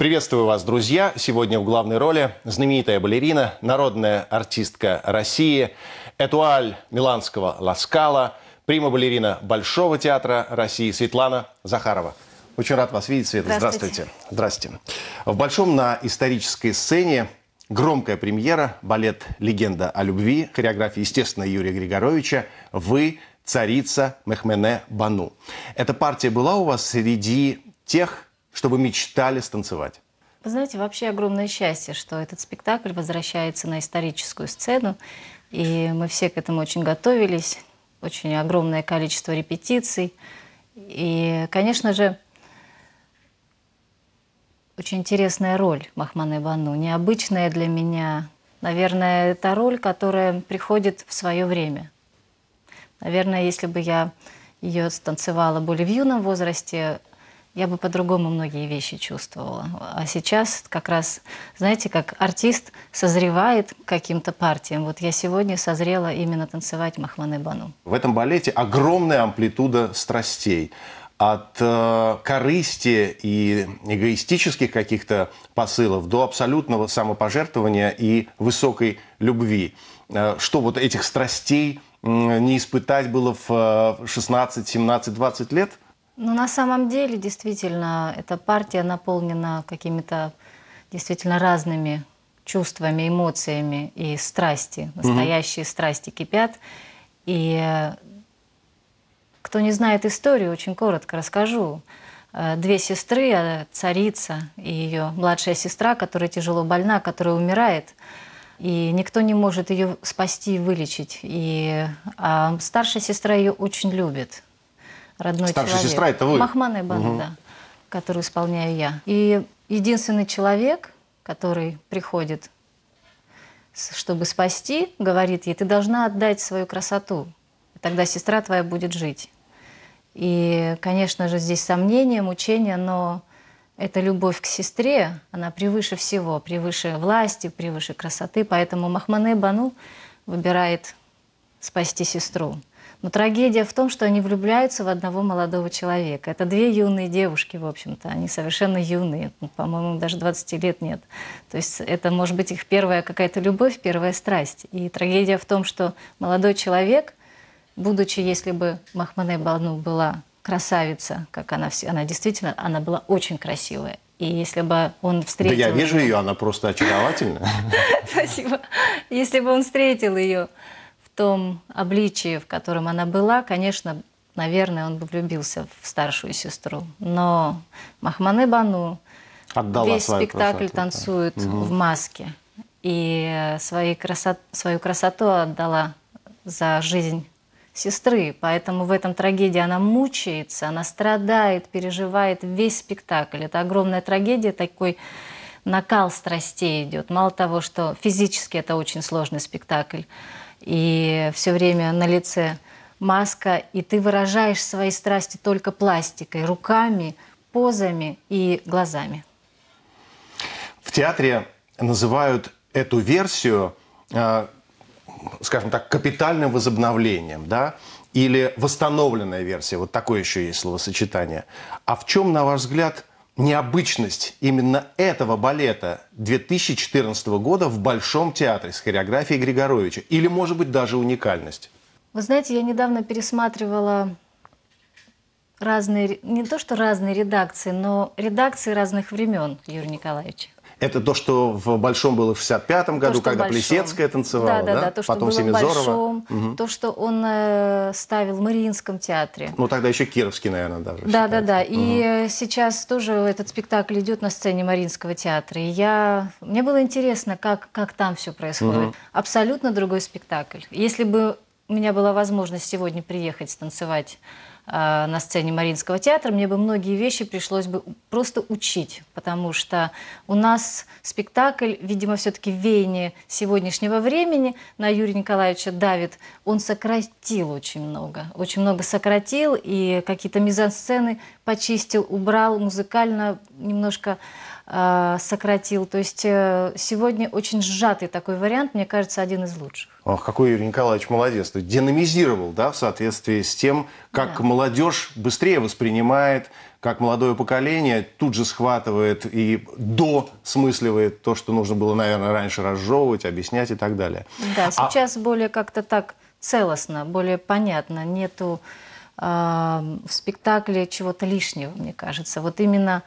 Приветствую вас, друзья. Сегодня в главной роли знаменитая балерина, народная артистка России, Этуаль Миланского Ласкала, прима-балерина Большого театра России Светлана Захарова. Очень рад вас видеть, Света. Здравствуйте. Здравствуйте. В Большом на исторической сцене громкая премьера, балет «Легенда о любви», хореография, естественно, Юрия Григоровича. Вы царица Мехмене Бану. Эта партия была у вас среди тех чтобы мечтали станцевать. Вы знаете, вообще огромное счастье, что этот спектакль возвращается на историческую сцену. И мы все к этому очень готовились. Очень огромное количество репетиций. И, конечно же, очень интересная роль Махмана Бану, необычная для меня. Наверное, это роль, которая приходит в свое время. Наверное, если бы я ее станцевала более в юном возрасте, я бы по-другому многие вещи чувствовала. А сейчас как раз, знаете, как артист созревает каким-то партиям. Вот я сегодня созрела именно танцевать Махманы-Бану. В этом балете огромная амплитуда страстей от э, корысти и эгоистических каких-то посылов до абсолютного самопожертвования и высокой любви. Э, что вот этих страстей э, не испытать было в э, 16, 17, 20 лет – ну, на самом деле, действительно, эта партия наполнена какими-то действительно разными чувствами, эмоциями и страсти. Настоящие mm страсти кипят. И э, кто не знает историю, очень коротко расскажу. Э, две сестры, э, царица и ее младшая сестра, которая тяжело больна, которая умирает. И никто не может ее спасти и вылечить. И а старшая сестра ее очень любит родной Старшая человек. сестра – это вы? Махмана Эбана, угу. да, которую исполняю я. И единственный человек, который приходит, чтобы спасти, говорит ей, ты должна отдать свою красоту, тогда сестра твоя будет жить. И, конечно же, здесь сомнения, мучения, но эта любовь к сестре, она превыше всего, превыше власти, превыше красоты, поэтому Махмане Бану выбирает спасти сестру. Но трагедия в том, что они влюбляются в одного молодого человека. Это две юные девушки, в общем-то. Они совершенно юные. Ну, по-моему, даже 20 лет нет. То есть это, может быть, их первая какая-то любовь, первая страсть. И трагедия в том, что молодой человек, будучи, если бы Махмане Бану была красавица, как она, все, она действительно, она была очень красивая. И если бы он встретил... Да я вижу ее, она просто очаровательна. Спасибо. Если бы он встретил ее том обличии, в котором она была, конечно, наверное, он бы влюбился в старшую сестру. Но Махмане Бану Отдала весь спектакль красоту. танцует угу. в маске. И э, свои красот... свою красоту отдала за жизнь сестры. Поэтому в этом трагедии она мучается, она страдает, переживает весь спектакль. Это огромная трагедия, такой накал страстей идет. Мало того, что физически это очень сложный спектакль, и все время на лице маска, и ты выражаешь свои страсти только пластикой, руками, позами и глазами. В театре называют эту версию, э, скажем так, капитальным возобновлением, да, или восстановленная версия, вот такое еще есть словосочетание. А в чем, на ваш взгляд, необычность именно этого балета 2014 года в Большом театре с хореографией Григоровича? Или, может быть, даже уникальность? Вы знаете, я недавно пересматривала разные, не то что разные редакции, но редакции разных времен Юрий Николаевич это то, что в Большом было в 65-м году, то, когда Плесецкая танцевала, да? Да, да, да то, что Потом было Семизорова. в угу. то, что он э, ставил в Мариинском театре. Ну, тогда еще Кировский, наверное, даже. Да, считается. да, да. Угу. И э, сейчас тоже этот спектакль идет на сцене Мариинского театра. И я... Мне было интересно, как, как там все происходит. Угу. Абсолютно другой спектакль. Если бы у меня была возможность сегодня приехать танцевать. А, на сцене Мариинского театра, мне бы многие вещи пришлось бы просто учить, потому что у нас спектакль, видимо, все-таки веяние сегодняшнего времени на Юрия Николаевича давит. Он сократил очень много, очень много сократил, и какие-то мизансцены почистил, убрал музыкально немножко Э, сократил. То есть э, сегодня очень сжатый такой вариант, мне кажется, один из лучших. Ох, какой Юрий Николаевич молодец. То динамизировал, да, в соответствии с тем, как да. молодежь быстрее воспринимает, как молодое поколение тут же схватывает и досмысливает то, что нужно было, наверное, раньше разжевывать, объяснять и так далее. Да, а сейчас а... более как-то так целостно, более понятно. Нету э, в спектакле чего-то лишнего, мне кажется. Вот именно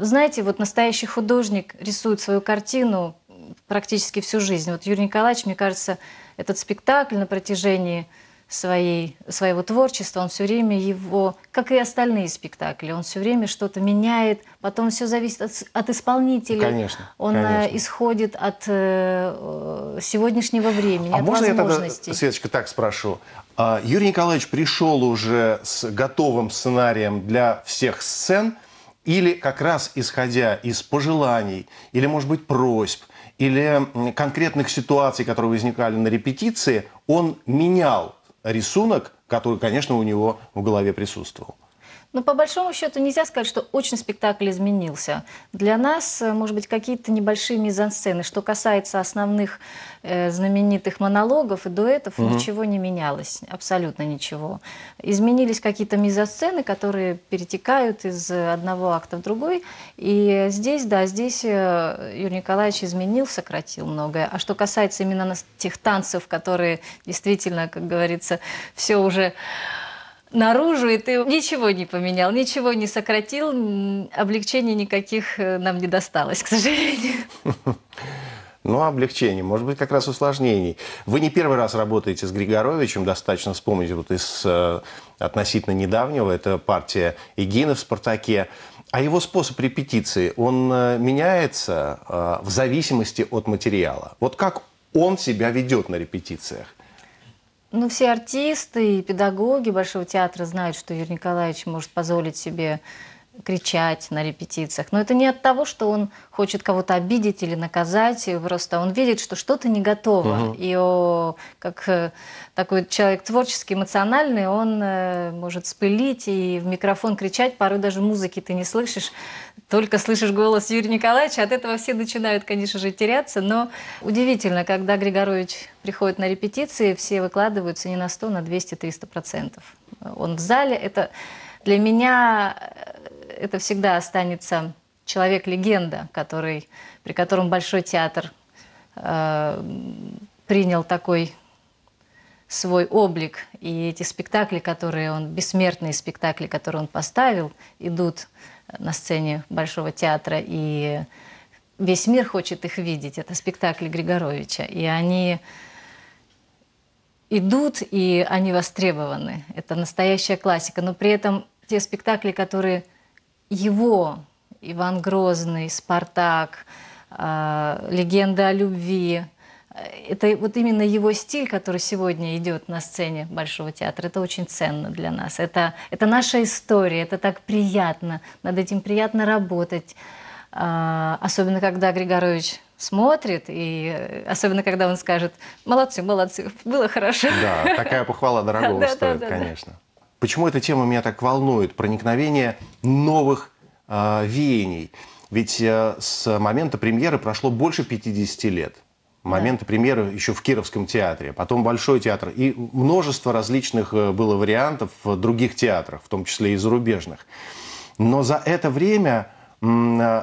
знаете, вот настоящий художник рисует свою картину практически всю жизнь. Вот Юрий Николаевич, мне кажется, этот спектакль на протяжении своей, своего творчества, он все время его, как и остальные спектакли, он все время что-то меняет, потом все зависит от, от исполнителя. Конечно. Он э, конечно. исходит от э, э, сегодняшнего времени, а от можно возможностей. Я тогда, Светочка, так спрошу. А, Юрий Николаевич пришел уже с готовым сценарием для всех сцен – или как раз исходя из пожеланий, или, может быть, просьб, или конкретных ситуаций, которые возникали на репетиции, он менял рисунок, который, конечно, у него в голове присутствовал. Но по большому счету нельзя сказать, что очень спектакль изменился. Для нас, э, может быть, какие-то небольшие мизансцены. Что касается основных э, знаменитых монологов и дуэтов, угу. ничего не менялось, абсолютно ничего. Изменились какие-то мизансцены, которые перетекают из одного акта в другой. И здесь, да, здесь э, Юрий Николаевич изменил, сократил многое. А что касается именно тех танцев, которые действительно, как говорится, все уже наружу, и ты ничего не поменял, ничего не сократил, облегчений никаких э, нам не досталось, к сожалению. Ну, облегчений, может быть, как раз усложнений. Вы не первый раз работаете с Григоровичем, достаточно вспомнить вот из э, относительно недавнего, это партия Эгина в «Спартаке». А его способ репетиции, он э, меняется э, в зависимости от материала. Вот как он себя ведет на репетициях? Ну, все артисты и педагоги Большого театра знают, что Юрий Николаевич может позволить себе кричать на репетициях. Но это не от того, что он хочет кого-то обидеть или наказать, просто он видит, что что-то не готово. Угу. И о, как э, такой человек творческий, эмоциональный, он э, может спылить и в микрофон кричать, порой даже музыки ты не слышишь, только слышишь голос Юрия Николаевича, от этого все начинают, конечно же, теряться, но удивительно, когда Григорович приходит на репетиции, все выкладываются не на 100, а на 200-300 процентов. Он в зале, это для меня э, это всегда останется человек-легенда, который, при котором Большой театр э, принял такой свой облик. И эти спектакли, которые он, бессмертные спектакли, которые он поставил, идут на сцене Большого театра, и весь мир хочет их видеть. Это спектакли Григоровича. И они идут, и они востребованы. Это настоящая классика. Но при этом те спектакли, которые его Иван Грозный, Спартак, э, легенда о любви. Э, это вот именно его стиль, который сегодня идет на сцене Большого театра. Это очень ценно для нас. Это, это наша история, это так приятно. Над этим приятно работать. Э, особенно, когда Григорович смотрит, и особенно, когда он скажет «Молодцы, молодцы, было хорошо». Да, такая похвала дорогого стоит, конечно. Почему эта тема меня так волнует? Проникновение новых э, веяний. Ведь э, с момента премьеры прошло больше 50 лет. Момента да. премьеры еще в Кировском театре, потом Большой театр. И множество различных э, было вариантов в других театрах, в том числе и зарубежных. Но за это время э,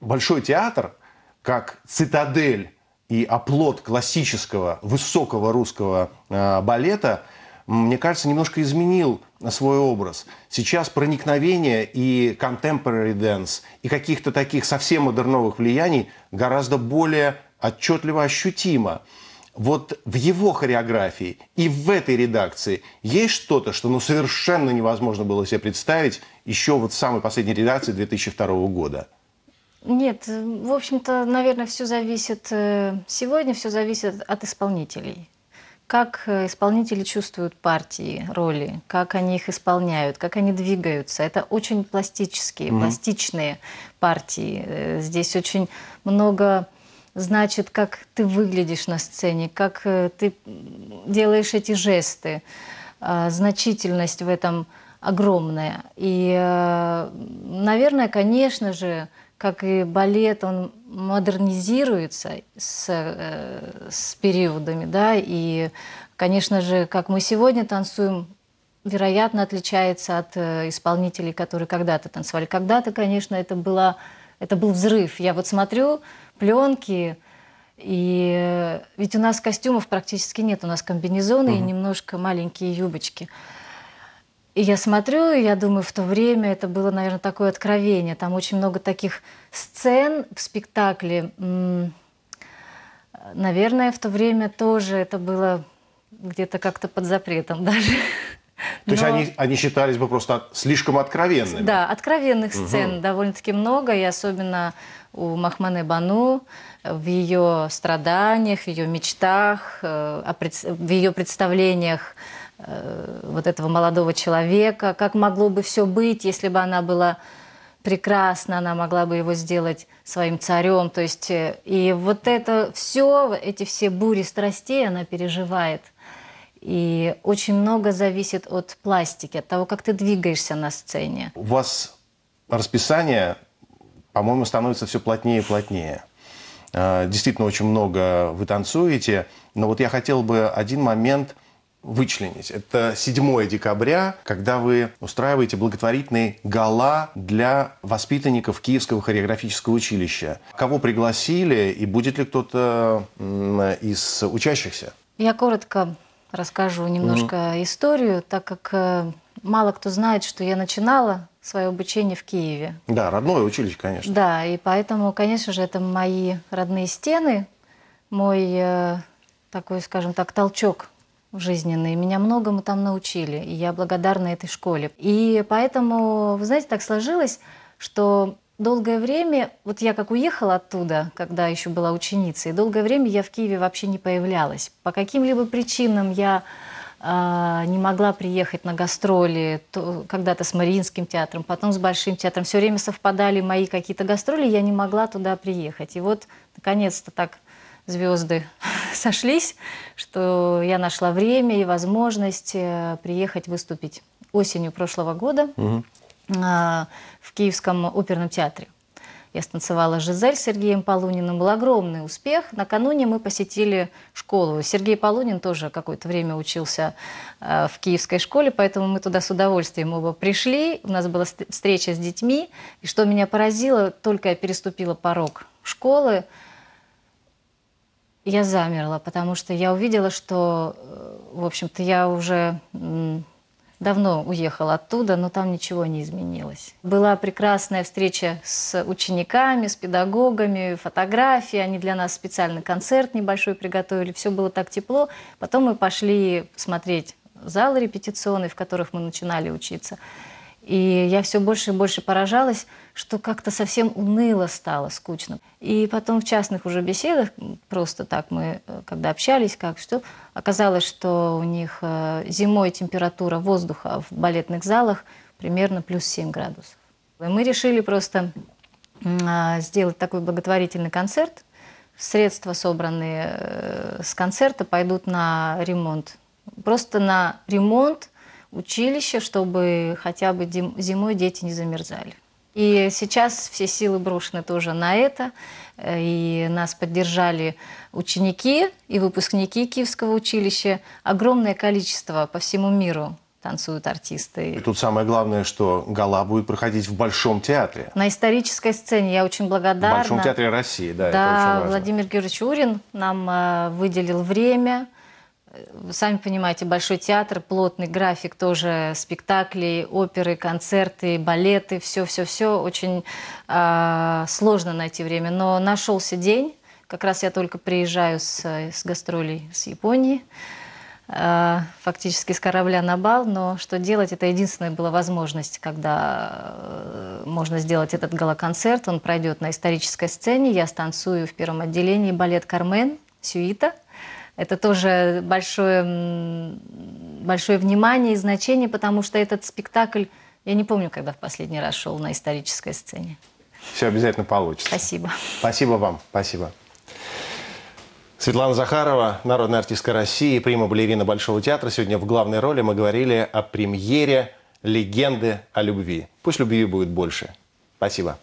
Большой театр, как цитадель и оплот классического высокого русского э, балета – мне кажется, немножко изменил свой образ. Сейчас проникновение и contemporary dance, и каких-то таких совсем модерновых влияний гораздо более отчетливо ощутимо. Вот в его хореографии и в этой редакции есть что-то, что ну, совершенно невозможно было себе представить еще вот в самой последней редакции 2002 года. Нет, в общем-то, наверное, все зависит э, сегодня, все зависит от исполнителей как э, исполнители чувствуют партии, роли, как они их исполняют, как они двигаются. Это очень пластические, mm-hmm. пластичные партии. Э, здесь очень много значит, как ты выглядишь на сцене, как э, ты делаешь эти жесты. А, значительность в этом огромная. И, наверное, конечно же, как и балет, он модернизируется с, э, с периодами, да, и, конечно же, как мы сегодня танцуем, вероятно, отличается от э, исполнителей, которые когда-то танцевали. Когда-то, конечно, это, было, это был взрыв. Я вот смотрю пленки, и э, ведь у нас костюмов практически нет, у нас комбинезоны угу. и немножко маленькие юбочки. И я смотрю, и я думаю, в то время это было, наверное, такое откровение. Там очень много таких сцен в спектакле. Наверное, в то время тоже это было где-то как-то под запретом даже. То Но... есть они, они считались бы просто слишком откровенными? Да, откровенных сцен угу. довольно-таки много, и особенно у Махмана Бану в ее страданиях, в ее мечтах, э, в ее представлениях э, вот этого молодого человека, как могло бы все быть, если бы она была прекрасна, она могла бы его сделать своим царем. То есть, э, и вот это все, эти все бури страстей она переживает. И очень много зависит от пластики, от того, как ты двигаешься на сцене. У вас расписание, по-моему, становится все плотнее и плотнее. Э, действительно очень много вы танцуете, но вот я хотел бы один момент вычленить. Это 7 декабря, когда вы устраиваете благотворительный гала для воспитанников Киевского хореографического училища. Кого пригласили и будет ли кто-то из учащихся? Я коротко расскажу немножко mm-hmm. историю, так как э, мало кто знает, что я начинала свое обучение в Киеве. Да, родное училище, конечно. Да, и поэтому, конечно же, это мои родные стены, мой э, такой, скажем так, толчок в жизненный. Меня многому там научили, и я благодарна этой школе. И поэтому, вы знаете, так сложилось, что долгое время, вот я как уехала оттуда, когда еще была ученицей, долгое время я в Киеве вообще не появлялась. По каким-либо причинам я а, не могла приехать на гастроли когда-то с Мариинским театром, потом с Большим театром. Все время совпадали мои какие-то гастроли, я не могла туда приехать. И вот, наконец-то так звезды сошлись, что я нашла время и возможность э, приехать выступить осенью прошлого года угу. в Киевском оперном театре. Я станцевала «Жизель» с Сергеем Полуниным. Был огромный успех. Накануне мы посетили школу. Сергей Полунин тоже какое-то время учился э, в киевской школе, поэтому мы туда с удовольствием оба пришли. У нас была встреча с детьми. И что меня поразило, только я переступила порог школы, я замерла, потому что я увидела, что, э, в общем-то, я уже давно уехал оттуда, но там ничего не изменилось. Была прекрасная встреча с учениками, с педагогами, фотографии. Они для нас специально концерт небольшой приготовили. Все было так тепло. Потом мы пошли смотреть залы репетиционные, в которых мы начинали учиться. И я все больше и больше поражалась, что как-то совсем уныло стало, скучно. И потом в частных уже беседах, просто так мы, э, когда общались, как что, оказалось, что у них э, зимой температура воздуха в балетных залах примерно плюс 7 градусов. И мы решили просто а, сделать такой благотворительный концерт. Средства, собранные э, с концерта, пойдут на ремонт. Просто на ремонт училище, чтобы хотя бы зимой дети не замерзали. И сейчас все силы брошены тоже на это. Э, и нас поддержали ученики и выпускники Киевского училища. Огромное количество по всему миру танцуют артисты. И тут самое главное, что гала будет проходить в Большом театре. На исторической сцене я очень благодарна. В Большом театре России, да, да это очень важно. Владимир Георгиевич Урин нам э, выделил время, вы сами понимаете, Большой театр, плотный график тоже спектаклей, оперы, концерты, балеты, все-все-все. Очень э, сложно найти время. Но нашелся день. Как раз я только приезжаю с, с гастролей с Японии, э, фактически с корабля на бал. Но что делать? Это единственная была возможность, когда э, можно сделать этот галоконцерт. Он пройдет на исторической сцене. Я станцую в первом отделении балет «Кармен», «Сюита». Это тоже большое, большое внимание и значение, потому что этот спектакль, я не помню, когда в последний раз шел на исторической сцене. Все обязательно получится. Спасибо. Спасибо вам. Спасибо. Светлана Захарова, народная артистка России, прима-балерина Большого театра. Сегодня в главной роли мы говорили о премьере «Легенды о любви». Пусть любви будет больше. Спасибо.